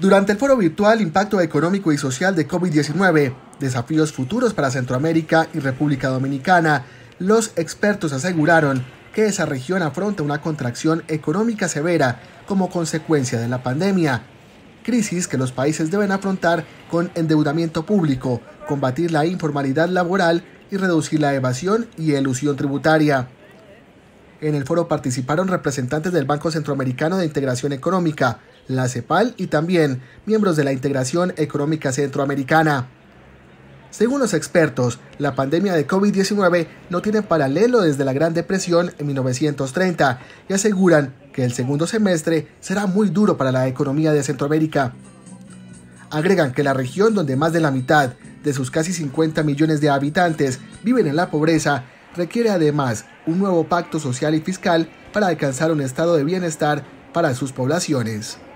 durante el foro virtual Impacto Económico y Social de COVID-19, desafíos futuros para Centroamérica y República Dominicana, los expertos aseguraron que esa región afronta una contracción económica severa como consecuencia de la pandemia, crisis que los países deben afrontar con endeudamiento público, combatir la informalidad laboral y reducir la evasión y elusión tributaria. En el foro participaron representantes del Banco Centroamericano de Integración Económica, la CEPAL y también miembros de la Integración Económica Centroamericana. Según los expertos, la pandemia de COVID-19 no tiene paralelo desde la Gran Depresión en 1930 y aseguran que el segundo semestre será muy duro para la economía de Centroamérica. Agregan que la región donde más de la mitad de sus casi 50 millones de habitantes viven en la pobreza requiere además un nuevo pacto social y fiscal para alcanzar un estado de bienestar para sus poblaciones.